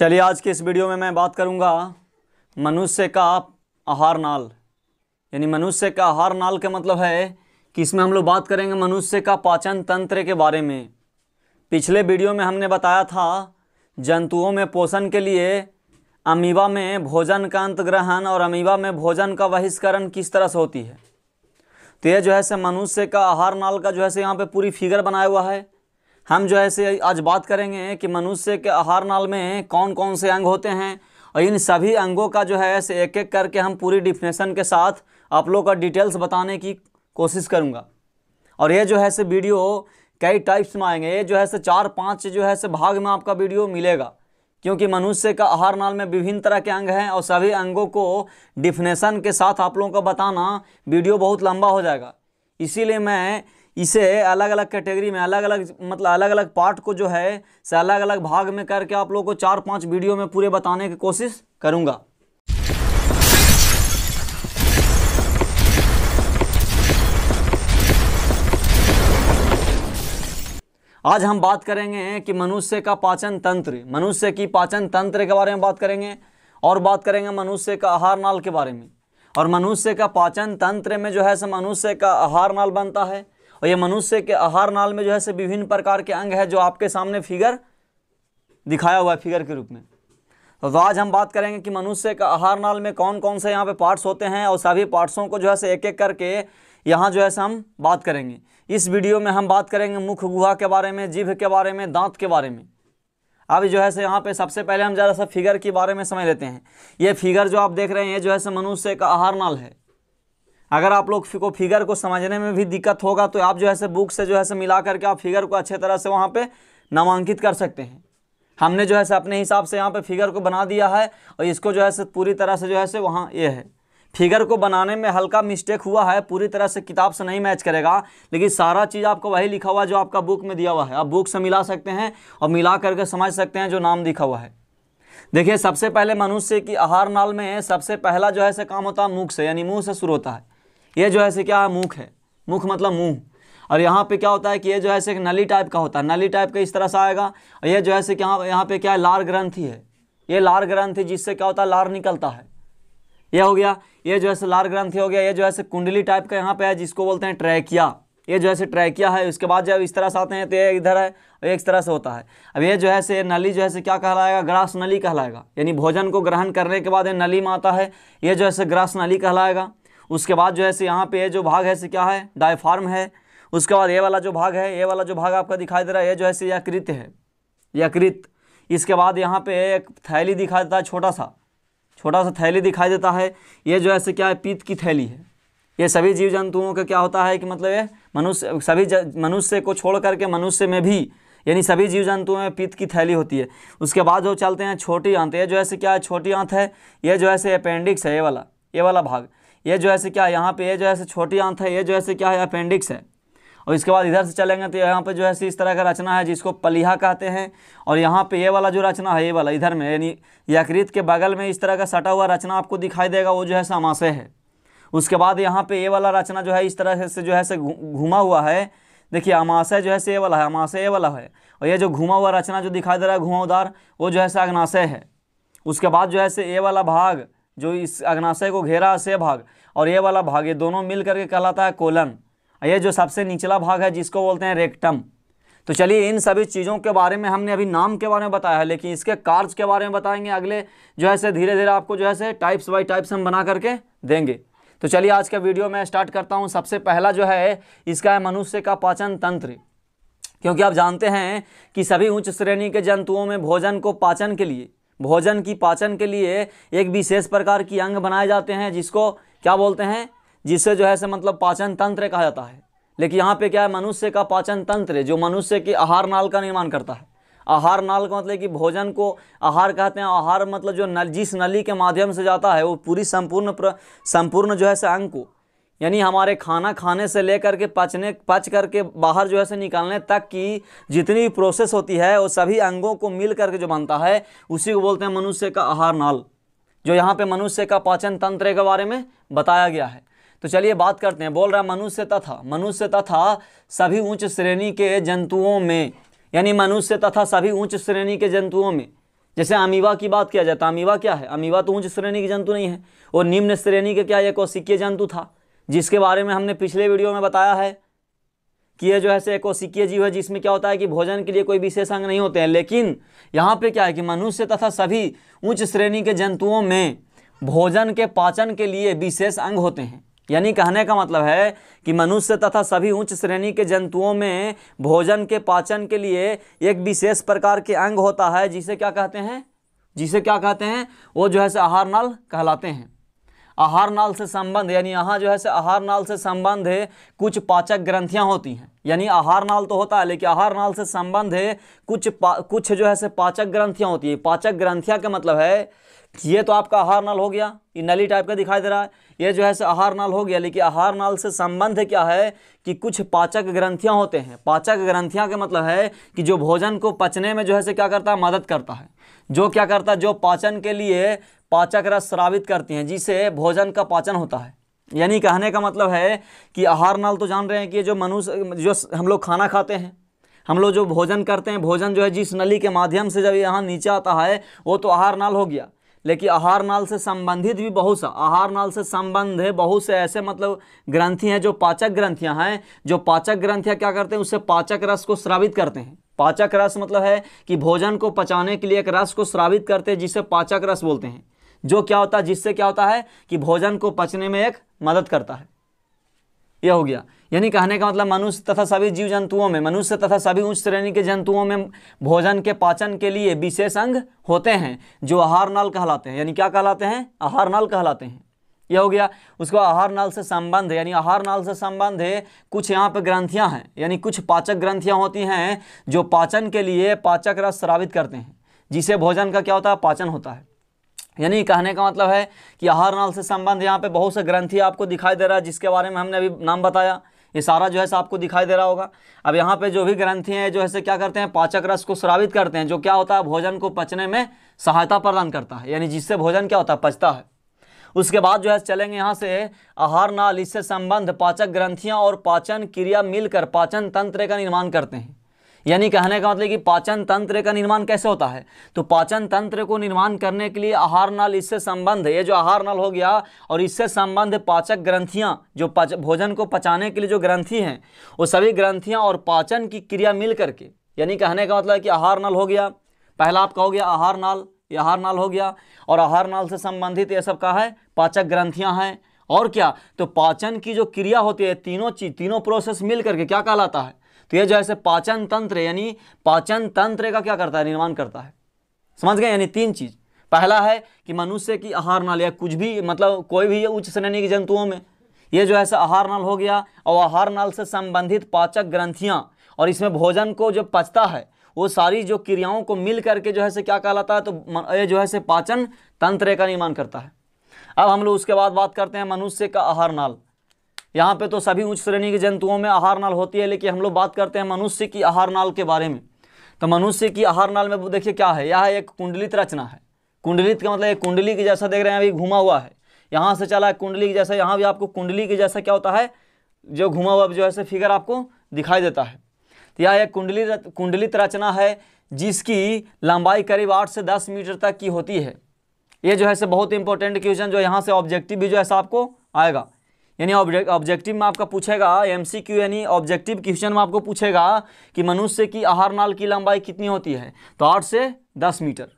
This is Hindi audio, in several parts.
चलिए आज के इस वीडियो में मैं बात करूंगा मनुष्य का आहार नाल यानी मनुष्य का आहार नाल का मतलब है कि इसमें हम लोग बात करेंगे मनुष्य का पाचन तंत्र के बारे में पिछले वीडियो में हमने बताया था जंतुओं में पोषण के लिए अमीबा में भोजन का अंत ग्रहण और अमीबा में भोजन का बहिष्करण किस तरह से होती है तो यह जो है से मनुष्य का आहार नाल का जो है से यहाँ पे पूरी फिगर बनाया हुआ है हम जो है आज बात करेंगे कि मनुष्य के आहार नाल में कौन कौन से अंग होते हैं और इन सभी अंगों का जो है ऐसे एक एक करके हम पूरी डिफिनेशन के साथ आप लोग का डिटेल्स बताने की कोशिश करूँगा और ये जो है से वीडियो कई टाइप्स में आएंगे ये जो है से चार पाँच जो है से भाग में आपका वीडियो मिलेगा क्योंकि मनुष्य का आहार नाल में विभिन्न तरह के अंग हैं और सभी अंगों को डिफिनेशन के साथ आप लोगों का बताना वीडियो बहुत लंबा हो जाएगा इसीलिए मैं इसे अलग अलग कैटेगरी में अलग अलग मतलब अलग अलग पार्ट को जो है से अलग अलग भाग में करके आप लोगों को चार पांच वीडियो में पूरे बताने की कोशिश करूंगा आज हम बात करेंगे कि मनुष्य का पाचन तंत्र मनुष्य की पाचन तंत्र के बारे में बात करेंगे और बात करेंगे मनुष्य का आहार नाल के बारे में और मनुष्य का पाचन तंत्र में जो है मनुष्य का आहार नाल बनता है और ये मनुष्य के आहार नाल में जो है से विभिन्न प्रकार के अंग है जो आपके सामने फिगर दिखाया हुआ है फिगर के रूप में तो आज हम बात करेंगे कि मनुष्य का आहार नाल में कौन कौन से यहाँ पे पार्ट्स होते हैं और सभी पार्ट्सों को जो है से एक एक करके यहाँ जो है से हम बात करेंगे इस वीडियो में हम बात करेंगे मुख गुहा के बारे में जीभ के बारे में दांत के बारे में अभी जो है से यहाँ पे सबसे पहले हम ज़रा सा फिगर के बारे में समझ लेते हैं ये फिगर जो आप देख रहे हैं ये जो है से मनुष्य का आहार नाल है अगर आप लोग को फिगर को समझने में भी दिक्कत होगा तो आप जो है से बुक से जो है से मिला करके आप फिगर को अच्छे तरह से वहाँ पे नामांकित कर सकते हैं हमने जो है से अपने हिसाब से यहाँ पे फिगर को बना दिया है और इसको जो है से पूरी तरह से जो है से वहाँ ये है फिगर को बनाने में हल्का मिस्टेक हुआ है पूरी तरह से किताब से नहीं मैच करेगा लेकिन सारा चीज़ आपको वही लिखा हुआ है जो आपका बुक में दिया हुआ है आप बुक से मिला सकते हैं और मिला करके समझ सकते हैं जो नाम लिखा हुआ है देखिए सबसे पहले मनुष्य की आहार नाल में सबसे पहला जो है से काम होता है मुख से यानी मुँह से शुरू होता है ये जो है से क्या है मुख है मुख मतलब मुंह और यहाँ पे क्या होता है कि ये जो है से नली टाइप का होता है नली टाइप का इस तरह से आएगा और ये जो है से क्या यहाँ पे क्या है लार ग्रंथी है ये लार ग्रंथी जिससे क्या होता है लार निकलता है यह हो गया ये जो है से लार ग्रंथी हो गया ये जो है से कुंडली टाइप का यहाँ पे है जिसको बोलते हैं ट्रैकिया ये जो है से ट्रैकिया है उसके बाद जब इस तरह से आते हैं तो ये इधर है और एक तरह से होता है अब ये जो है से नली जो है से क्या कहलाएगा ग्रास नली कहलाएगा यानी भोजन को ग्रहण करने के बाद ये नली में आता है ये जो है से ग्रास नली कहलाएगा उसके बाद जो है से यहाँ पे ये जो भाग है से क्या है डायफार्म है उसके बाद ये वाला जो भाग है ये वाला जो भाग आपका दिखाई दे रहा है ये जो है से यकृत है यकृत इसके बाद यहाँ पे एक थैली दिखाई देता है छोटा सा छोटा सा थैली दिखाई देता है ये जो है से क्या है पीत की थैली है ये सभी जीव जंतुओं का क्या होता है कि मतलब ये मनुष्य सभी मनुष्य को छोड़ करके मनुष्य में भी यानी सभी जीव जंतुओं में पीत की थैली होती है उसके बाद जो चलते हैं छोटी आंत ये जो है क्या है छोटी आंत है ये जो है सो अपेंडिक्स है ये वाला ये वाला भाग ये जो है क्या है यहाँ पे ये जो है छोटी आंत है ये जो है क्या है अपेंडिक्स है और इसके बाद इधर से चलेंगे तो यहाँ पे जो है इस तरह का रचना है जिसको पलिहा कहते हैं और यहाँ पे ये वाला जो रचना है ये वाला इधर में यानी यकृत के बगल में इस तरह का सटा हुआ रचना आपको दिखाई देगा वो जो है समासे है उसके बाद यहाँ पे ये वाला रचना जो है इस तरह से जो है से घुमा हुआ है देखिए अमाशय जो है से ये वाला है अमाशय ये वाला है और ये जो घुमा हुआ रचना जो दिखाई दे रहा है घुमावदार वो जो है से अग्नाशय है उसके बाद जो है से ये वाला भाग जो इस अग्नाशय को घेरा से भाग और ये वाला भाग ये दोनों मिल करके कहलाता है कोलन ये जो सबसे निचला भाग है जिसको बोलते हैं रेक्टम तो चलिए इन सभी चीज़ों के बारे में हमने अभी नाम के बारे में बताया है लेकिन इसके कार्ज के बारे में बताएंगे अगले जो है से धीरे धीरे आपको जो है से टाइप्स बाई टाइप्स हम बना करके देंगे तो चलिए आज का वीडियो मैं स्टार्ट करता हूँ सबसे पहला जो है इसका है मनुष्य का पाचन तंत्र क्योंकि आप जानते हैं कि सभी उच्च श्रेणी के जंतुओं में भोजन को पाचन के लिए भोजन की पाचन के लिए एक विशेष प्रकार की अंग बनाए जाते हैं जिसको क्या बोलते हैं जिससे जो है से मतलब पाचन तंत्र कहा जाता है लेकिन यहाँ पे क्या है मनुष्य का पाचन तंत्र जो मनुष्य की आहार नाल का निर्माण करता है आहार नाल का मतलब कि भोजन को आहार कहते हैं आहार मतलब जो नल जिस नली के माध्यम से जाता है वो पूरी संपूर्ण संपूर्ण जो है से अंग को यानी हमारे खाना खाने से लेकर के पचने पच करके बाहर जो है से निकालने तक की जितनी भी प्रोसेस होती है वो सभी अंगों को मिल करके जो बनता है उसी को बोलते हैं मनुष्य का आहार नाल जो यहाँ पे मनुष्य का पाचन तंत्र के बारे में बताया गया है तो चलिए बात करते हैं बोल रहा है मनुष्य तथा मनुष्य तथा सभी उच्च श्रेणी के जंतुओं में यानी मनुष्य तथा सभी उच्च श्रेणी के जंतुओं में जैसे अमीवा की बात किया जाता तो है अमीवा क्या है अमीवा तो उच्च श्रेणी के जंतु नहीं है और निम्न श्रेणी के क्या यह कौशिकीय जंतु था जिसके बारे में हमने पिछले वीडियो में बताया है कि ये जो है से एकोशिकीय जीव है जिसमें क्या होता है कि भोजन के लिए कोई विशेष अंग नहीं होते हैं लेकिन यहाँ पे क्या है कि मनुष्य तथा सभी उच्च श्रेणी के जंतुओं में भोजन के पाचन के लिए विशेष अंग होते हैं यानी कहने का मतलब है कि मनुष्य तथा सभी उच्च श्रेणी के जंतुओं में भोजन के पाचन के लिए एक विशेष प्रकार के अंग होता है जिसे क्या कहते हैं जिसे क्या कहते हैं वो जो है से आहार नल कहलाते हैं आहार नाल से संबंध यानी यहाँ जो है से आहार नाल से संबंध है कुछ पाचक ग्रंथियाँ होती हैं यानी आहार नाल तो होता है लेकिन आहार नाल से संबंध है कुछ कुछ जो है से पाचक ग्रंथियाँ होती है पाचक ग्रंथियाँ का मतलब है ये तो आपका आहार नाल हो गया ये नली टाइप का दिखाई दे रहा है ये जो है आहार नाल हो गया लेकिन आहार नाल से संबंध क्या है कि कुछ पाचक ग्रंथियाँ होते हैं पाचक ग्रंथियाँ का मतलब है कि जो भोजन को पचने में जो है से क्या करता है मदद करता है जो क्या करता है जो पाचन के लिए पाचक रस श्रावित करती हैं जिससे भोजन का पाचन होता है यानी कहने का मतलब है कि आहार नाल तो जान रहे हैं कि जो मनुष्य जो हम लोग खाना खाते हैं हम लोग जो भोजन करते हैं भोजन जो है जिस नली के माध्यम से जब यहाँ नीचे आता है वो तो आहार नाल हो गया लेकिन आहार नाल से संबंधित भी बहुत सा आहार नाल से संबंध है बहुत से ऐसे मतलब ग्रंथि हैं जो पाचक ग्रंथियां हैं जो पाचक ग्रंथियां क्या करते हैं उससे पाचक रस को श्रावित करते हैं पाचक रस मतलब है कि भोजन को पचाने के लिए एक रस को श्रावित करते हैं जिसे पाचक रस बोलते हैं जो क्या होता है जिससे क्या होता है कि भोजन को पचने में एक मदद करता है यह हो गया यानी कहने का मतलब मनुष्य तथा सभी जीव जंतुओं में मनुष्य तथा सभी उच्च श्रेणी के जंतुओं में भोजन के पाचन के लिए विशेष अंग होते हैं जो आहार नल कहलाते हैं यानी क्या कहलाते हैं आहार नल कहलाते हैं यह हो गया उसको आहार नल से संबंध यानी आहार नल से संबंध है कुछ यहाँ पर ग्रंथियाँ हैं यानी कुछ पाचक ग्रंथियाँ होती हैं जो पाचन के लिए पाचक रस श्रावित करते हैं जिसे भोजन का क्या होता है पाचन होता है यानी कहने का मतलब है कि आहार नाल से संबंध यहाँ पे बहुत से ग्रंथि आपको दिखाई दे रहा है जिसके बारे में हमने अभी नाम बताया ये सारा जो है आपको दिखाई दे रहा होगा अब यहाँ पे जो भी ग्रंथि हैं जो है क्या करते हैं पाचक रस को श्रावित करते हैं जो क्या होता है भोजन को पचने में सहायता प्रदान करता है यानी जिससे भोजन क्या होता है पचता है उसके बाद जो है चलेंगे यहाँ से आहार नाल इससे संबंध पाचक ग्रंथियाँ और पाचन क्रिया मिलकर पाचन तंत्र का निर्माण करते हैं यानी कहने का मतलब कि पाचन तंत्र का निर्माण कैसे होता है तो पाचन तंत्र को निर्माण करने के लिए आहार नल इससे संबंध ये जो आहार नल हो गया और इससे संबंध पाचक ग्रंथियाँ जो पच भोजन को पचाने के लिए जो ग्रंथि हैं वो सभी ग्रंथियाँ और पाचन की क्रिया मिल करके यानी कहने का मतलब कि आहार नल हो गया पहला आपका हो गया आहार नाल ये आहार नाल हो गया और आहार नल से संबंधित ये सब का है पाचक ग्रंथियाँ हैं और क्या तो पाचन की जो क्रिया होती है तीनों चीज तीनों प्रोसेस मिल करके क्या कहलाता है तो यह जो है पाचन तंत्र यानी पाचन तंत्र का क्या करता है निर्माण करता है समझ गए यानी तीन चीज़ पहला है कि मनुष्य की आहार नाल या कुछ भी मतलब कोई भी उच्च श्रेणी के जंतुओं में ये जो है आहार नाल हो गया और आहार नाल से संबंधित पाचक ग्रंथियाँ और इसमें भोजन को जो पचता है वो सारी जो क्रियाओं को मिल करके जो है से क्या कहलाता है तो ये जो है से पाचन तंत्र का निर्माण करता है अब हम लोग उसके बाद बात करते हैं मनुष्य का आहार नाल यहाँ पे तो सभी उच्च श्रेणी के जंतुओं में आहार नाल होती है लेकिन हम लोग बात करते हैं मनुष्य की आहार नाल के बारे में तो मनुष्य की आहार नाल में देखिए क्या है यह एक कुंडलित रचना है कुंडलित का मतलब एक कुंडली के जैसा देख रहे हैं अभी घुमा हुआ है यहाँ से चला है कुंडली के जैसा यहाँ भी आपको कुंडली के जैसा क्या होता है जो घुमा हुआ जो है फिगर आपको दिखाई देता है तो यह एक कुंडली कुंडलित रचना है जिसकी लंबाई करीब आठ से दस मीटर तक की होती है ये जो है से बहुत इंपॉर्टेंट क्वेश्चन जो यहाँ से ऑब्जेक्टिव भी जो है आपको आएगा यानी ऑब्जेक्टिव में आपका पूछेगा एमसीक्यू यानी ऑब्जेक्टिव क्वेश्चन में आपको पूछेगा कि मनुष्य की आहार नाल की लंबाई कितनी होती है तो आठ से दस मीटर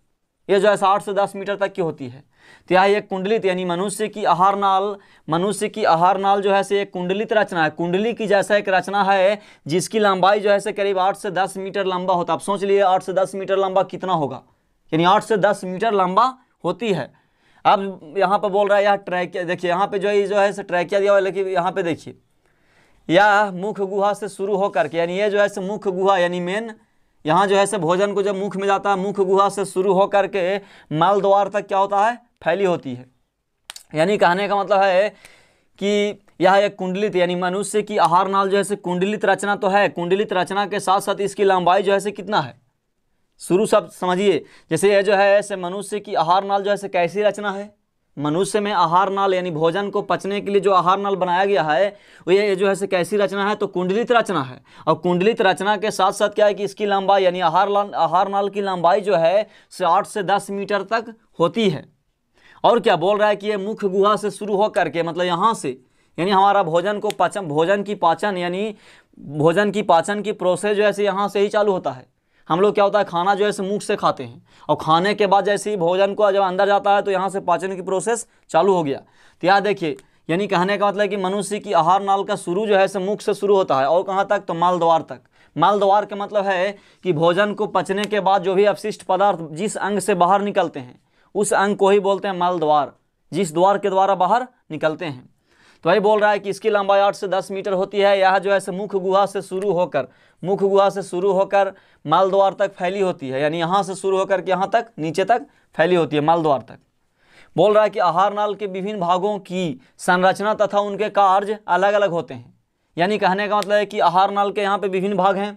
ये जो है आठ से दस मीटर तक की होती है तो यह एक कुंडलित यानी मनुष्य की आहार नाल मनुष्य की आहार नाल जो है से एक कुंडलित रचना है कुंडली की जैसा एक रचना है जिसकी लंबाई जो है से करीब आठ से दस मीटर लंबा होता है आप सोच लिए आठ से दस मीटर लंबा कितना होगा यानी आठ से दस मीटर लंबा होती है अब यहाँ पर बोल रहा है यह ट्रैक देखिए यहाँ पे जो है जो है ट्रैकिया दिया हुआ लेकिन यहाँ पे देखिए यह मुख गुहा से शुरू होकर के यानी ये जो है से मुख गुहा यानी मेन यहाँ जो है से भोजन को जब मुख में जाता है मुख गुहा से शुरू होकर के माल द्वार तक क्या होता है फैली होती है यानी कहने का मतलब है कि यह एक कुंडलित यानी मनुष्य की आहार नाल जो है से कुंडलित रचना तो है कुंडलित रचना के साथ साथ इसकी लंबाई जो है से कितना है शुरू सब समझिए जैसे यह जो है ऐसे मनुष्य की आहार नाल जो है कैसी रचना है मनुष्य में आहार नाल यानी भोजन को पचने के लिए जो आहार नाल बनाया गया है वो ये जो है कैसी रचना है तो कुंडलित रचना है और कुंडलित रचना के साथ साथ क्या है कि इसकी लंबाई यानी आहार लाल आहार नाल की लंबाई जो है से आठ से दस मीटर तक होती है और क्या बोल रहा है कि ये मुख्य गुहा से शुरू हो करके मतलब यहाँ से यानी हमारा भोजन को पाचन भोजन की पाचन यानी भोजन की पाचन की प्रोसेस जो है यहाँ से ही चालू होता है हम लोग क्या होता है खाना जो है मुँह से खाते हैं और खाने के बाद जैसे ही भोजन को जब अंदर जाता है तो यहाँ से पाचन की प्रोसेस चालू हो गया तो यहाँ देखिए यानी कहने का मतलब कि मनुष्य की आहार नाल का शुरू जो है से मुख से शुरू होता है और कहाँ तक तो मालद्वार तक मालद्वार का मतलब है कि भोजन को पचने के बाद जो भी अपशिष्ट पदार्थ जिस अंग से बाहर निकलते हैं उस अंग को ही बोलते हैं मालद्वार जिस द्वार के द्वारा बाहर निकलते हैं तो वही बोल रहा है कि इसकी लंबाई आठ से दस मीटर होती है यह जो है मुख्य गुहा से शुरू होकर मुख्य गुहा से शुरू होकर मालद्वार तक फैली होती है यानी यहाँ से शुरू होकर के यहाँ तक नीचे तक फैली होती है मालद्वार तक बोल रहा है कि आहार नाल के विभिन्न भागों की संरचना तथा उनके कार्य अलग अलग होते हैं यानी कहने का मतलब है कि आहार नाल के यहाँ पे विभिन्न भाग हैं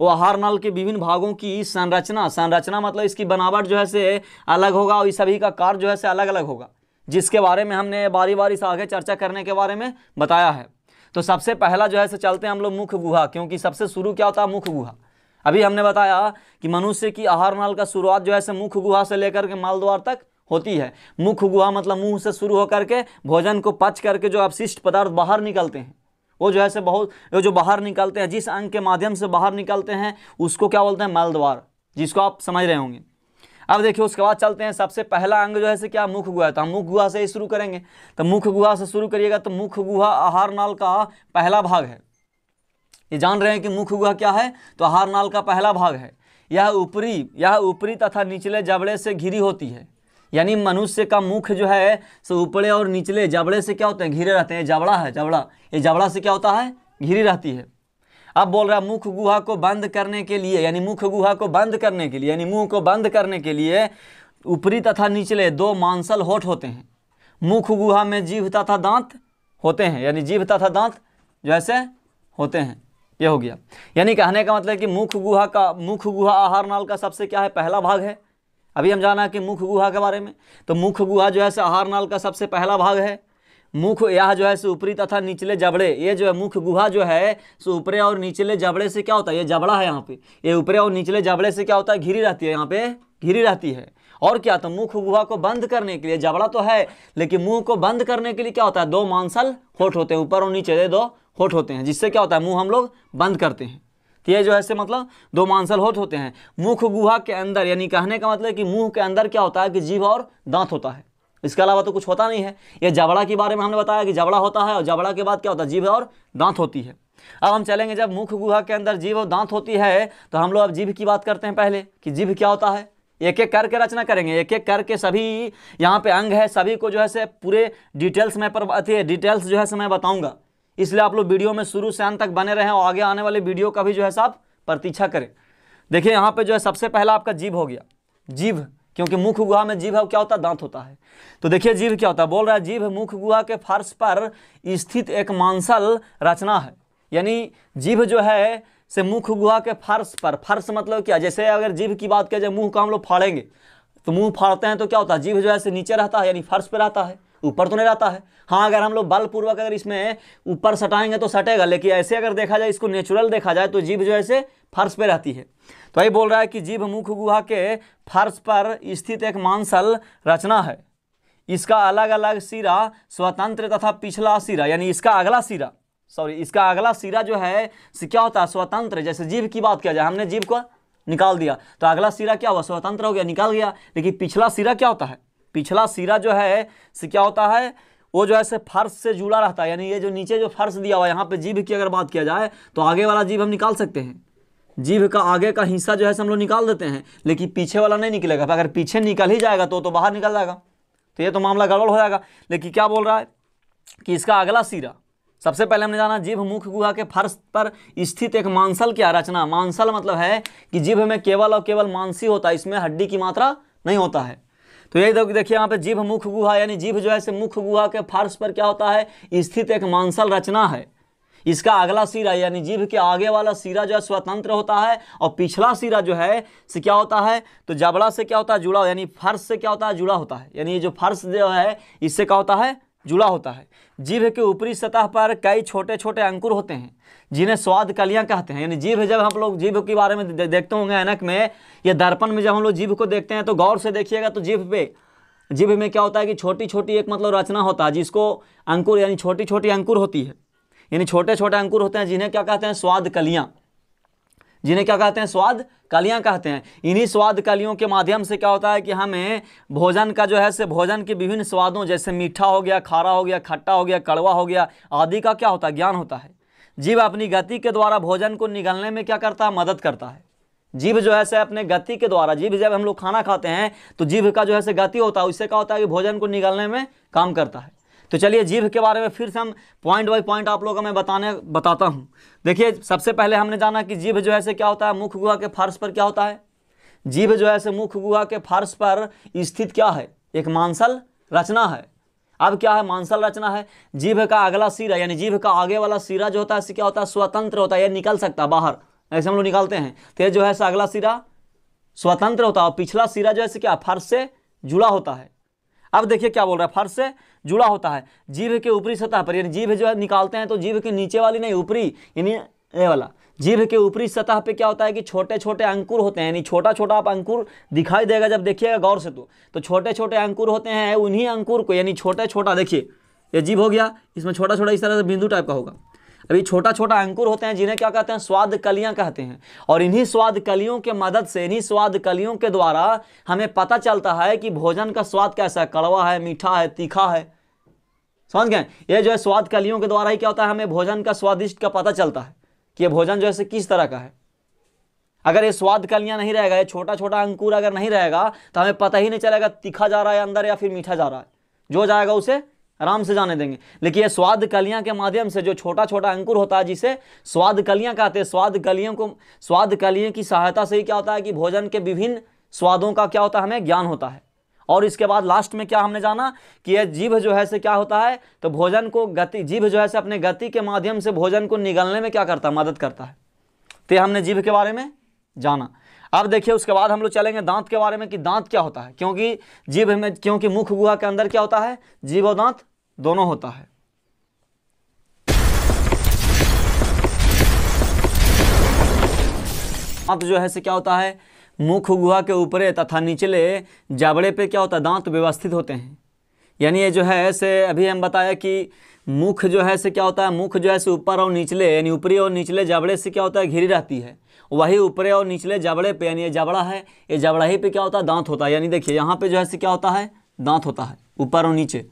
वो आहार नाल के विभिन्न भागों की संरचना संरचना मतलब इसकी बनावट जो है से अलग होगा और इस सभी का कार्य जो है से अलग अलग होगा जिसके बारे में हमने बारी बारी से आगे चर्चा करने के बारे में बताया है तो सबसे पहला जो है चलते हैं हम लोग मुख्य गुहा क्योंकि सबसे शुरू क्या होता है मुख्य गुहा अभी हमने बताया कि मनुष्य की आहार नाल का शुरुआत जो है मुख्य गुहा से लेकर के मालद्वार तक होती है मुख्य गुहा मतलब मुंह से शुरू होकर के भोजन को पच करके जो अपशिष्ट पदार्थ बाहर निकलते हैं वो जो है बहुत वो जो बाहर निकलते हैं जिस अंग के माध्यम से बाहर निकलते हैं उसको क्या बोलते हैं मालद्वार जिसको आप समझ रहे होंगे अब देखिए उसके बाद चलते हैं सबसे पहला अंग जो है से क्या मुख गुहा तो हम मुख गुहा से ही शुरू करेंगे तो मुख गुहा से शुरू करिएगा तो मुख गुहा आहार नाल का पहला भाग है ये जान रहे हैं कि मुख गुहा क्या है तो आहार नाल का पहला भाग है यह ऊपरी यह ऊपरी तथा निचले जबड़े से घिरी होती है यानी मनुष्य का मुख जो है सो ऊपरे और निचले जबड़े से क्या होते हैं घिरे रहते हैं जबड़ा है जबड़ा ये जबड़ा से क्या होता है घिरी रहती है अब बोल रहा मुख गुहा को बंद करने के लिए यानी मुख गुहा को बंद करने के लिए यानी मुंह को बंद करने के लिए ऊपरी तथा निचले दो मांसल होठ होते हैं मुख गुहा में जीव तथा दांत होते हैं यानी जीव तथा दांत जो ऐसे होते हैं ये हो गया यानी कहने का मतलब कि मुख गुहा का मुख गुहा आहार नाल का सबसे क्या है पहला भाग है अभी हम जाना कि मुख गुहा के बारे में तो मुख गुहा जो है आहार नाल का सबसे पहला भाग है मुख यह जो है सो ऊपरी तथा निचले जबड़े ये जो है मुख गुहा जो है सो ऊपरे और निचले जबड़े से क्या होता है ये जबड़ा है यहाँ पे ये ऊपरे और निचले जबड़े से क्या होता है घिरी रहती है यहाँ पे घिरी रहती है और क्या तो मुख गुहा को बंद करने के लिए जबड़ा तो है लेकिन मुंह को बंद करने के लिए क्या होता है दो मांसल होठ होते हैं ऊपर और नीचे दो होठ होते हैं जिससे क्या होता है मुंह हम लोग बंद करते हैं तो ये जो है से मतलब दो मांसल होठ होते हैं मुख गुहा के अंदर यानी कहने का मतलब कि मुंह के अंदर क्या होता है कि जीभ और दांत होता है इसके अलावा तो कुछ होता नहीं है ये जबड़ा के बारे में हमने बताया कि जबड़ा होता है और जबड़ा के बाद क्या होता है जीभ और दांत होती है अब हम चलेंगे जब मुख्य गुहा के अंदर जीव और दांत होती है तो हम लोग अब जीभ की बात करते हैं पहले कि जीभ क्या होता है एक एक करके रचना करेंगे एक एक करके सभी यहाँ पे अंग है सभी को जो है से पूरे डिटेल्स में पर डिटेल्स जो है से मैं बताऊँगा इसलिए आप लोग वीडियो में शुरू से अंत तक बने रहें और आगे आने वाले वीडियो का भी जो है सब आप प्रतीक्षा करें देखिए यहाँ पे जो है सबसे पहला आपका जीभ हो गया जीभ क्योंकि मुख गुहा में जीव है क्या होता है दांत होता है तो देखिए जीव क्या होता है बोल रहा है जीभ मुख गुहा के फर्श पर स्थित एक मांसल रचना है यानी जीभ जो है से मुख गुहा के फर्श पर फर्श मतलब क्या जैसे अगर जीव की बात किया जाए मुंह का हम लोग फाड़ेंगे तो मुंह फाड़ते हैं तो क्या होता है जीव जो है से नीचे रहता है यानी फर्श पर रहता है ऊपर तो नहीं रहता है हाँ अगर हम लोग बलपूर्वक अगर इसमें ऊपर सटाएंगे तो सटेगा लेकिन ऐसे अगर देखा जाए इसको नेचुरल देखा जाए तो जीव जो है से फर्श पर रहती है तो ये बोल रहा है कि जीव मुख गुहा के फर्श पर स्थित एक मांसल रचना है इसका अलग अलग सिरा स्वतंत्र तथा पिछला सिरा यानी इसका अगला सिरा सॉरी इसका अगला सिरा जो है क्या होता है स्वतंत्र जैसे जीव की बात किया जाए हमने जीव को निकाल दिया तो अगला सिरा क्या हुआ स्वतंत्र हो गया निकाल गया लेकिन पिछला सिरा क्या होता है पिछला सिरा जो है से क्या होता है वो जो है से फर्श से जुड़ा रहता है यानी ये जो नीचे जो फर्श दिया हुआ है यहाँ पे जीव की अगर बात किया जाए तो आगे वाला जीव हम निकाल सकते हैं जीभ का आगे का हिस्सा जो है हम लोग निकाल देते हैं लेकिन पीछे वाला नहीं निकलेगा अगर पीछे निकल ही जाएगा तो तो बाहर निकल जाएगा तो ये तो मामला गड़बड़ हो जाएगा लेकिन क्या बोल रहा है कि इसका अगला सिरा सबसे पहले हमने जाना जीभ मुख गुहा के फर्श पर स्थित एक मांसल की आरचना मांसल मतलब है कि जीभ में केवल और केवल मांसी होता है इसमें हड्डी की मात्रा नहीं होता है तो यही देखिए यहाँ पे जीभ मुख गुहा यानी जीभ जो है से मुख गुहा के फर्श पर क्या होता है स्थित एक मांसल रचना है इसका अगला सिरा यानी जीभ के आगे वाला सिरा जो है स्वतंत्र होता है और पिछला सिरा जो है से क्या होता है तो जबड़ा से क्या होता है जुड़ा यानी फर्श से क्या होता है जुड़ा होता है यानी ये जो फर्श जो है इससे क्या होता है जुड़ा होता है जीभ के ऊपरी सतह पर कई छोटे छोटे अंकुर होते हैं जिन्हें स्वाद कलियां कहते हैं यानी जीभ जब हम लोग जीभ के बारे में देखते होंगे अनक में या दर्पण में जब हम लोग जीभ को देखते हैं तो गौर से देखिएगा तो जीभ पे जीभ में क्या होता है कि छोटी छोटी एक मतलब रचना होता है जिसको अंकुर यानी छोटी छोटी अंकुर होती है यानी छोटे छोटे अंकुर होते हैं जिन्हें क्या कहते हैं स्वाद कलियाँ जिन्हें क्या कहते हैं स्वाद कलियाँ कहते हैं इन्हीं स्वाद कलियों के माध्यम से क्या होता है कि हमें भोजन का जो है से भोजन के विभिन्न स्वादों जैसे मीठा हो गया खारा हो गया खट्टा हो गया कड़वा हो गया आदि का क्या होता है ज्ञान होता है जीव अपनी गति के द्वारा भोजन को निगलने में क्या करता है मदद करता है जीव जो है से अपने गति के द्वारा जीव जब हम लोग खाना खाते हैं तो जीव का जो है से गति होता है उससे क्या होता है कि भोजन को निगलने में काम करता है तो चलिए जीभ के बारे में फिर से हम पॉइंट बाई पॉइंट आप लोगों को मैं बताने बताता हूँ देखिए सबसे पहले हमने जाना कि जीभ जो है से क्या होता है मुख गुहा के फर्श पर क्या होता है जीभ जो है से मुख गुहा के फर्श पर स्थित क्या है एक मांसल रचना है अब क्या है मांसल रचना है जीभ का अगला सिरा यानी जीभ का आगे वाला सिरा जो होता है क्या होता है स्वतंत्र होता है यह निकल सकता है बाहर ऐसे हम लोग निकालते हैं तो जो है अगला सिरा स्वतंत्र होता है और पिछला सिरा जो है क्या फर्श से जुड़ा होता है अब देखिए क्या बोल रहा है फर्श से जुड़ा होता है जीभ के ऊपरी सतह पर यानी जीभ जो है निकालते हैं तो जीभ के नीचे वाली नहीं ऊपरी यानी ये वाला जीभ के ऊपरी सतह पे क्या होता है कि छोटे छोटे अंकुर होते हैं यानी छोटा छोटा आप अंकुर दिखाई देगा जब देखिएगा गौर से तो तो छोटे छोटे अंकुर होते हैं उन्हीं अंकुर को यानी छोटा छोटा देखिए ये जीभ हो गया इसमें छोटा छोटा इस तरह से बिंदु टाइप का होगा अभी छोटा छोटा अंकुर होते हैं जिन्हें क्या कहते हैं स्वाद कलियाँ कहते हैं और इन्हीं स्वाद कलियों के मदद से इन्हीं स्वाद कलियों के द्वारा हमें पता चलता है कि भोजन का स्वाद कैसा है कड़वा है मीठा है तीखा है समझ गए ये जो है स्वाद कलियों के द्वारा ही क्या होता है हमें भोजन का स्वादिष्ट का पता चलता है कि ये भोजन जो है किस तरह का है अगर ये स्वाद कलियाँ नहीं रहेगा ये छोटा छोटा अंकुर अगर नहीं रहेगा तो हमें पता ही नहीं चलेगा तीखा जा रहा है अंदर या फिर मीठा जा रहा है जो जाएगा उसे आराम से जाने देंगे लेकिन ये स्वाद कलियाँ के माध्यम से जो छोटा छोटा अंकुर होता है जिसे स्वाद कलियां कहते हैं स्वाद कलियों को स्वाद कलियों की सहायता से ही क्या होता है कि भोजन के विभिन्न स्वादों का क्या होता है हमें ज्ञान होता है और इसके बाद लास्ट में क्या हमने जाना कि यह जीभ जो है से क्या होता है तो भोजन को गति जीभ जो है से अपने गति के माध्यम से भोजन को निगलने में क्या करता है मदद करता है तो हमने जीभ के बारे में जाना अब देखिए उसके बाद हम लोग चलेंगे दांत के बारे में कि दांत क्या होता है क्योंकि जीभ में क्योंकि मुख गुहा के अंदर क्या होता है जीव और दांत दोनों होता है दांत जो है से क्या होता है मुख गुहा के ऊपरे तथा निचले जाबड़े पे क्या होता है दांत व्यवस्थित होते हैं यानी ये जो है से अभी हम बताया कि मुख जो है से क्या होता है मुख जो है से ऊपर और निचले यानी ऊपरी और निचले जाबड़े से क्या होता है घिरी रहती है वही ऊपरे और निचले जाबड़े पे यानी ये जाबड़ा है ये जाबड़ा ही पे क्या होता है दांत होता है यानी देखिए यहाँ पे जो है से क्या होता है दांत होता है ऊपर और नीचे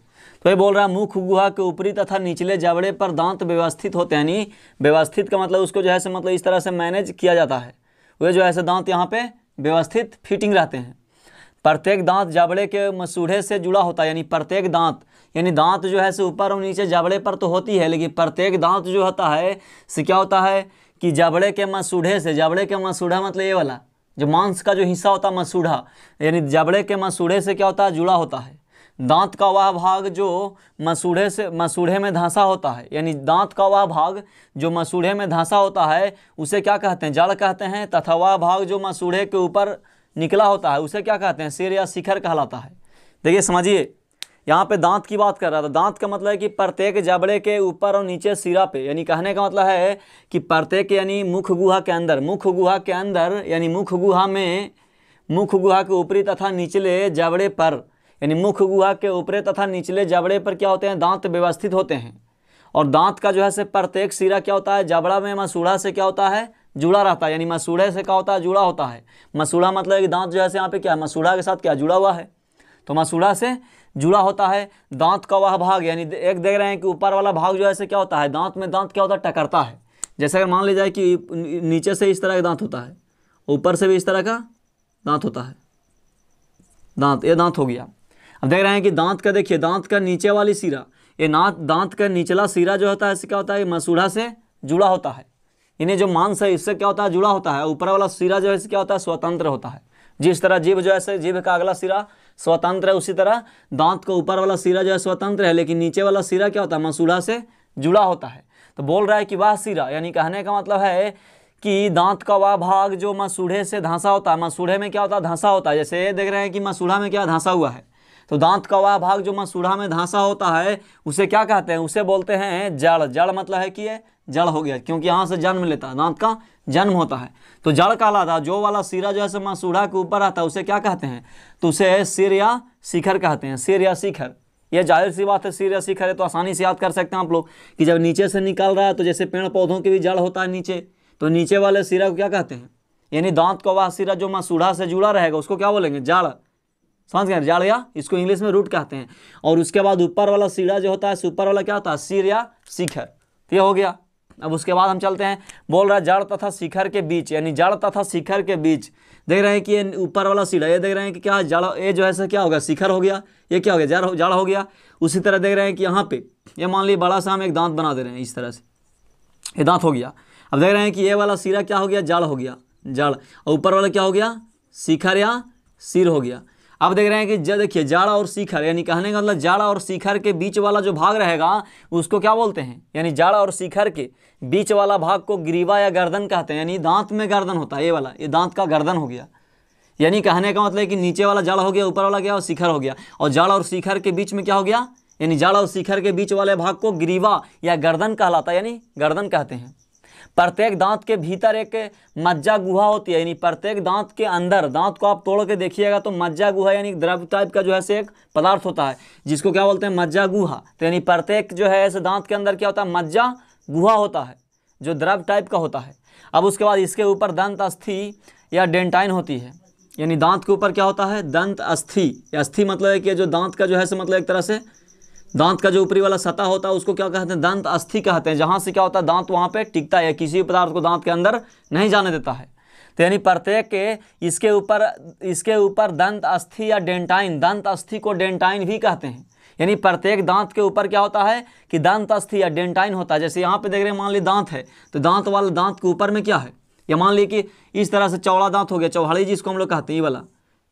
तो ये बोल रहा है मुख गुहा के ऊपरी तथा निचले जबड़े पर दांत व्यवस्थित होते हैं यानी व्यवस्थित का मतलब उसको जो है से मतलब इस तरह से मैनेज किया जाता है वे जो है से दांत यहाँ पे व्यवस्थित फिटिंग रहते हैं प्रत्येक दांत जबड़े के मसूढ़े से जुड़ा होता है यानी प्रत्येक दांत यानी दांत जो है से ऊपर और नीचे जबड़े पर तो होती है लेकिन प्रत्येक दांत जो होता है से क्या होता है कि जबड़े के मसूढ़े से जबड़े के मसूढ़ा मतलब ये वाला जो मांस का जो हिस्सा होता है मसूढ़ा यानी जबड़े के मसूढ़े से क्या होता है जुड़ा होता है दांत का वह भाग जो मसूढ़े से मसूढ़े में धांसा होता है यानी दांत का वह भाग जो मसूढ़े में धांसा होता है उसे क्या कहते हैं जड़ कहते हैं तथा वह भाग जो मसूढ़े के ऊपर निकला होता है उसे क्या कहते हैं सिर या शिखर कहलाता है देखिए समझिए यहाँ पे दांत की बात कर रहा था दांत का मतलब है कि प्रत्येक जबड़े के ऊपर और नीचे सिरा पे यानी कहने का मतलब है कि प्रत्येक यानी मुख गुहा के अंदर मुख गुहा के अंदर यानी मुख गुहा में मुख गुहा के ऊपरी तथा निचले जबड़े पर यानी मुख्य गुहा के ऊपरे तथा निचले जबड़े पर क्या होते हैं दांत व्यवस्थित होते हैं और दांत का जो है से प्रत्येक सिरा क्या होता है जबड़ा में मसूढ़ा से क्या होता है जुड़ा रहता है यानी मसूढ़े से क्या होता है जुड़ा होता है मसूढ़ा मतलब कि दांत जो है से यहाँ पे क्या है मसूढ़ा के साथ क्या जुड़ा हुआ है तो मसूढ़ा से जुड़ा होता है दांत का वह भाग यानी एक देख रहे हैं कि ऊपर वाला भाग जो है से क्या होता है दांत में दांत क्या होता है टकरता है जैसे अगर मान लिया जाए कि नीचे से इस तरह का दांत होता है ऊपर से भी इस तरह का दांत होता है दांत ये दांत हो गया अब देख रहे हैं कि दांत का देखिए दांत का नीचे वाली सिरा ये नाक दांत का निचला सिरा जो होता है इससे क्या होता है मसूढ़ा से जुड़ा होता है इन्हें जो मांस है इससे क्या होता है जुड़ा होता है ऊपर वाला सिरा जो है इससे क्या होता है स्वतंत्र होता है जिस तरह जीव जो है जीव का अगला सिरा स्वतंत्र है उसी तरह दांत का ऊपर वाला सिरा जो है स्वतंत्र है लेकिन नीचे वाला सिरा क्या होता है मसूढ़ा से जुड़ा होता है तो बोल रहा है कि वह सिरा यानी कहने का मतलब है कि दांत का वह भाग जो मसूढ़े से धांसा होता है मसूढ़े में क्या होता है धांसा होता है जैसे देख रहे हैं कि मसूढ़ा में क्या धांसा हुआ है तो दांत का वह भाग जो मसूढ़ा में धांसा होता है उसे क्या कहते हैं उसे बोलते हैं जड़ जड़ मतलब है कि ये जड़ हो गया क्योंकि यहाँ से जन्म लेता है दांत का जन्म होता है तो जड़ था जो वाला सिरा जो है सो मसूढ़ा के ऊपर आता है उसे क्या कहते हैं तो उसे सिर या शिखर कहते हैं सिर या शिखर यह जाहिर सी बात है सिर या शिखर है तो आसानी से याद कर सकते हैं आप लोग कि जब नीचे से निकल रहा है तो जैसे पेड़ पौधों की भी जड़ होता है नीचे तो नीचे वाले सिरा को क्या कहते हैं यानी दांत का वह सिरा जो मसूढ़ा से जुड़ा रहेगा उसको क्या बोलेंगे जड़ समझ गए जाड़ गया इसको इंग्लिश में रूट कहते हैं और उसके बाद ऊपर वाला सीढ़ा जो होता है ऊपर वाला क्या होता है सिर या शिखर तो ये हो गया अब उसके बाद हम चलते हैं बोल रहा है जड़ तथा शिखर के बीच यानी जड़ तथा शिखर के बीच देख रहे हैं कि ये ऊपर वाला सीढ़ा ये देख रहे हैं कि क्या जड़ ये जो है सो क्या होगा शिखर हो गया ये क्या हो गया जड़ जड़ हो गया उसी तरह देख रहे हैं कि यहाँ पे ये मान लीजिए बड़ा सा हम एक दांत बना दे रहे हैं इस तरह से ये दांत हो गया अब देख रहे हैं कि ये वाला सीरा क्या हो गया जड़ हो गया जड़ और ऊपर वाला क्या हो गया शिखर या सिर हो गया आप देख रहे हैं कि जब देखिए जाड़ा और शिखर यानी कहने का मतलब जाड़ा और शिखर के बीच वाला जो भाग रहेगा उसको क्या बोलते हैं यानी जाड़ा और शिखर के बीच वाला भाग को ग्रीवा या गर्दन कहते हैं यानी दांत में गर्दन होता है ये वाला ये दांत का गर्दन हो गया यानी कहने का मतलब कि नीचे वाला जाड़ हो गया ऊपर वाला क्या और शिखर हो गया और जाड़ा और शिखर के बीच में क्या हो गया यानी जाड़ा और शिखर के बीच वाले भाग को ग्रीवा या गर्दन कहलाता है यानी गर्दन कहते हैं प्रत्येक दांत के भीतर एक मज्जा गुहा होती है यानी प्रत्येक दांत के अंदर दांत को आप तोड़ के देखिएगा तो मज्जा गुहा यानी द्रव टाइप का जो है से एक पदार्थ होता है जिसको क्या बोलते हैं मज्जा गुहा तो यानी प्रत्येक जो है ऐसे दांत के अंदर क्या होता है मज्जा गुहा होता है जो द्रव टाइप का होता है अब उसके बाद इसके ऊपर दंत अस्थि या डेंटाइन होती है यानी दांत के ऊपर क्या होता है दंत अस्थि अस्थि मतलब है कि जो दांत का जो है से मतलब एक तरह से दांत का जो ऊपरी वाला सतह होता है उसको क्या कहते हैं दंत अस्थि कहते हैं जहाँ से क्या होता है दांत वहाँ पे टिकता है किसी भी पदार्थ को दांत के अंदर नहीं जाने देता है तो यानी प्रत्येक के इसके ऊपर इसके ऊपर दंत अस्थि या डेंटाइन दंत अस्थि को डेंटाइन भी कहते हैं यानी प्रत्येक दांत के ऊपर क्या होता है कि दंत अस्थि या डेंटाइन होता है जैसे यहाँ पे देख रहे हैं मान ली दांत है तो दांत वाले दांत के ऊपर में क्या है ये मान ली कि इस तरह से चौड़ा दांत हो गया चौहाड़ी जिसको हम लोग कहते हैं ये वाला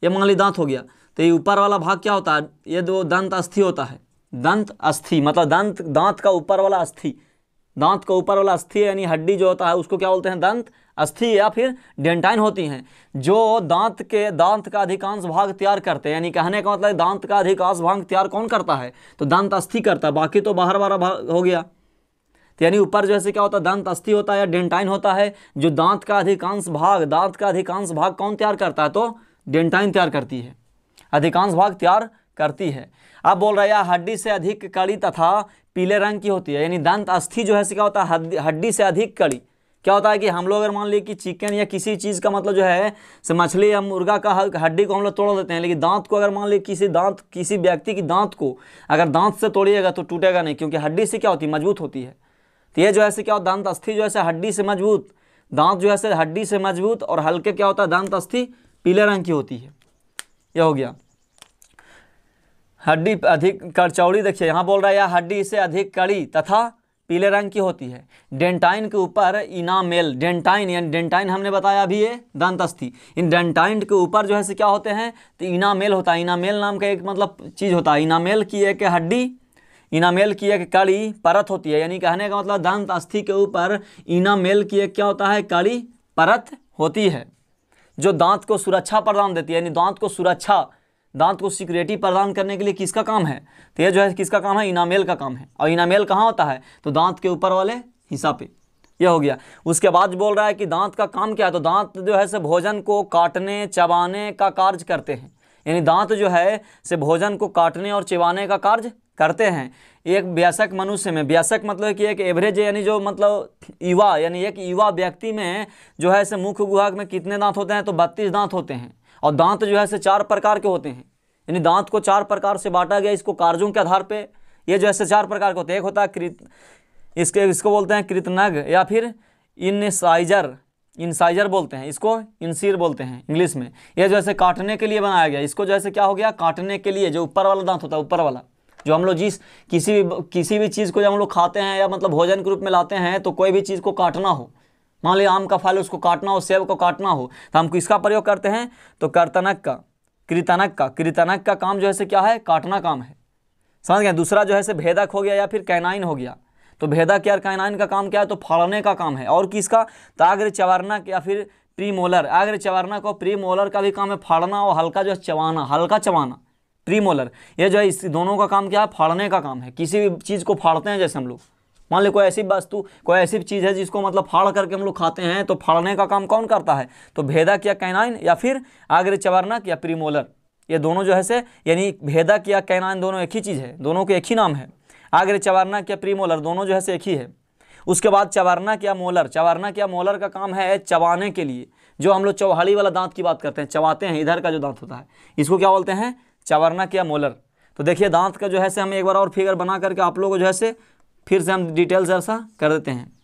ये मान ली दांत हो गया तो ये ऊपर वाला भाग क्या होता है ये दो दंत अस्थि होता है दंत अस्थि मतलब दंत दांत का ऊपर वाला अस्थि दांत का ऊपर वाला अस्थि यानी हड्डी जो होता है उसको क्या बोलते हैं दंत अस्थि या फिर डेंटाइन होती हैं जो दांत के दांत का अधिकांश भाग तैयार करते हैं यानी कहने का मतलब दांत का अधिकांश भाग तैयार कौन करता है तो दंत अस्थि करता है बाकी तो बाहर वाला भाग हो गया तो यानी ऊपर जैसे क्या होता है दंत अस्थि होता है या डेंटाइन होता है जो दांत का अधिकांश भाग दांत का अधिकांश भाग कौन तैयार करता है तो डेंटाइन तैयार करती है अधिकांश भाग तैयार करती है अब बोल रहा है हड्डी से अधिक कड़ी तथा पीले रंग की होती है यानी दंत अस्थि जो है क्या होता है हड्डी से अधिक कड़ी क्या होता है कि हम लोग अगर मान लीजिए कि चिकन या किसी चीज़ का मतलब जो है मछली या मुर्गा का हड्डी को हम लोग तोड़ देते हैं लेकिन दांत को अगर मान लीजिए किसी दांत किसी व्यक्ति की दांत को अगर दांत से तोड़िएगा तो टूटेगा नहीं क्योंकि हड्डी से क्या होती है मजबूत होती है तो ये जो है क्या होता दांत अस्थि जो है हड्डी से मजबूत दांत जो है हड्डी से मजबूत और हल्के क्या होता है दांत अस्थि पीले रंग की होती है यह हो गया हड्डी अधिक करचौड़ी देखिए यहाँ बोल रहा है यह हड्डी से अधिक कड़ी तथा पीले रंग की होती है डेंटाइन के ऊपर इनामेल डेंटाइन यानी डेंटाइन हमने बताया अभी ये दंत अस्थि इन डेंटाइन के ऊपर जो है से क्या होते हैं तो इनामेल होता है इनामेल नाम का एक मतलब चीज़ होता है इनामेल की एक हड्डी इनामेल की एक कड़ी परत होती है यानी कहने का मतलब दंत अस्थि के ऊपर इनामेल की एक क्या होता है कड़ी परत होती है जो दांत को सुरक्षा प्रदान देती है यानी दांत को सुरक्षा दांत को सिक्योरिटी प्रदान करने के लिए किसका काम है तो यह जो है किसका काम है इनामेल का काम है और इनामेल कहाँ होता है तो दांत के ऊपर वाले हिस्सा पे यह हो गया उसके बाद बोल रहा है कि दांत का काम क्या है तो दांत जो है से भोजन को काटने चबाने का कार्य करते हैं यानी दांत जो है से भोजन को काटने और चिबाने का कार्य करते हैं एक व्यसक मनुष्य में व्यसक मतलब कि एक एवरेज यानी जो मतलब युवा यानी एक युवा व्यक्ति में जो है से मुख्य गुहा में कितने दांत होते हैं तो बत्तीस दांत होते हैं और दांत जो है से चार प्रकार के होते हैं यानी दांत को चार प्रकार से बांटा गया इसको कार्यों के आधार पे ये जो है से चार प्रकार के होते हैं एक होता है कृत इसके इसको बोलते हैं कृतनग या फिर इनसाइजर इंसाइजर बोलते हैं इसको इंसीर बोलते हैं इंग्लिश में यह है काटने के लिए बनाया गया इसको जो है क्या हो गया काटने के लिए जो ऊपर वाला दांत होता है ऊपर वाला जो हम लोग जिस किसी भी किसी भी चीज़ को जब हम लोग खाते हैं या मतलब भोजन के रूप में लाते हैं तो कोई भी चीज़ को काटना हो मान लिया आम का फल उसको काटना हो सेब को काटना हो तो हम किसका प्रयोग करते हैं तो कर्तनक का कृतनक का कृतनक का काम जो है से क्या है काटना काम है समझ गए दूसरा जो है से भेदक हो गया या फिर कैनाइन हो गया तो भेदक या कैनाइन का काम क्या है तो फाड़ने का काम है और किसका तो आग्र चवरना या फिर प्रीमोलर आग्र चवरना को प्रीमोलर का भी काम है फाड़ना और हल्का जो है चवाना हल्का चवाना प्रीमोलर ये जो है इस दोनों का काम क्या है फाड़ने का काम है किसी भी चीज़ को फाड़ते हैं जैसे हम लोग मान लो कोई ऐसी वस्तु कोई ऐसी चीज़ है जिसको मतलब फाड़ करके हम लोग खाते हैं तो फाड़ने का काम कौन करता है तो भेदक या कैनाइन या फिर आग्र चवर्नक या प्रीमोलर ये दोनों जो है से यानी भेदक या कैनाइन दोनों एक ही चीज़ है दोनों के एक ही नाम है आग्र चवर्नक या प्रीमोलर दोनों जो है से एक ही है उसके बाद चवारना या मोलर चवारना क्या मोलर का काम है चबाने के लिए जो हम लोग चौहाड़ी वाला दांत की बात करते हैं चबाते हैं इधर का जो दांत होता है इसको क्या बोलते हैं चवारना या मोलर तो देखिए दांत का जो है से हम एक बार और फिगर बना करके आप लोगों को जो है से फिर से हम डिटेल से ऐसा कर देते हैं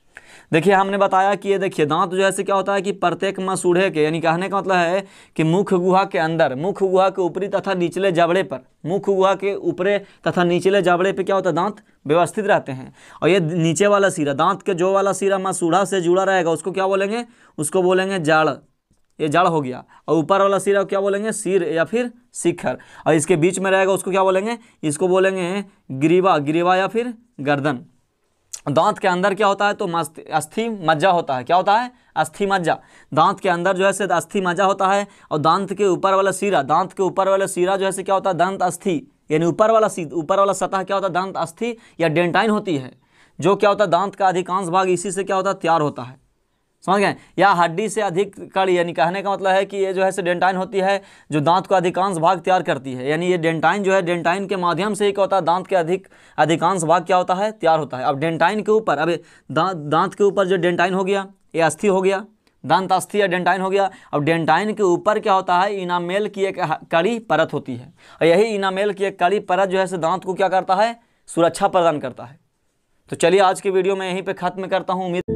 देखिए हमने बताया कि ये देखिए दांत जो है क्या होता है कि प्रत्येक मसूढ़े के यानी कहने का मतलब है कि मुख गुहा के अंदर मुख गुहा के ऊपरी तथा निचले जबड़े पर मुख गुहा के ऊपरे तथा निचले जबड़े पे क्या होता है दांत व्यवस्थित रहते हैं और ये नीचे वाला सिरा दांत के जो वाला सिरा मसूढ़ा से जुड़ा रहेगा उसको क्या बोलेंगे उसको बोलेंगे जाड़ ये जड़ हो गया और ऊपर वाला सिरा क्या बोलेंगे सिर या फिर शिखर और इसके बीच में रहेगा उसको क्या बोलेंगे इसको बोलेंगे ग्रीवा ग्रीवा या फिर गर्दन दांत के अंदर क्या होता है तो अस्थि मज्जा होता है क्या होता है अस्थि मज्जा दांत के अंदर जो है से अस्थि मज्जा होता है और दांत के ऊपर वाला सीरा दांत के ऊपर वाला सीरा जो है से क्या होता है दंत अस्थि यानी ऊपर वाला ऊपर वाला सतह क्या होता है दंत अस्थि या डेंटाइन होती है जो क्या होता है दांत का अधिकांश भाग इसी से क्या होता है तैयार होता है समझ गए या हड्डी से अधिक कड़ी यानी कहने का मतलब है कि ये जो है डेंटाइन होती है जो दांत का अधिकांश भाग तैयार करती है यानी ये डेंटाइन जो है डेंटाइन के माध्यम से ही क्या होता है दांत के अधिक अधिकांश भाग क्या होता है तैयार होता है अब डेंटाइन के ऊपर अब दांत दांत के ऊपर जो डेंटाइन हो गया ये अस्थि हो गया दांत अस्थि या डेंटाइन हो गया अब डेंटाइन के ऊपर क्या होता है इनामेल की एक कड़ी परत होती है और यही इनामेल की एक कड़ी परत जो है से दांत को क्या करता है सुरक्षा प्रदान करता है तो चलिए आज के वीडियो में यहीं पर खत्म करता हूँ उम्मीद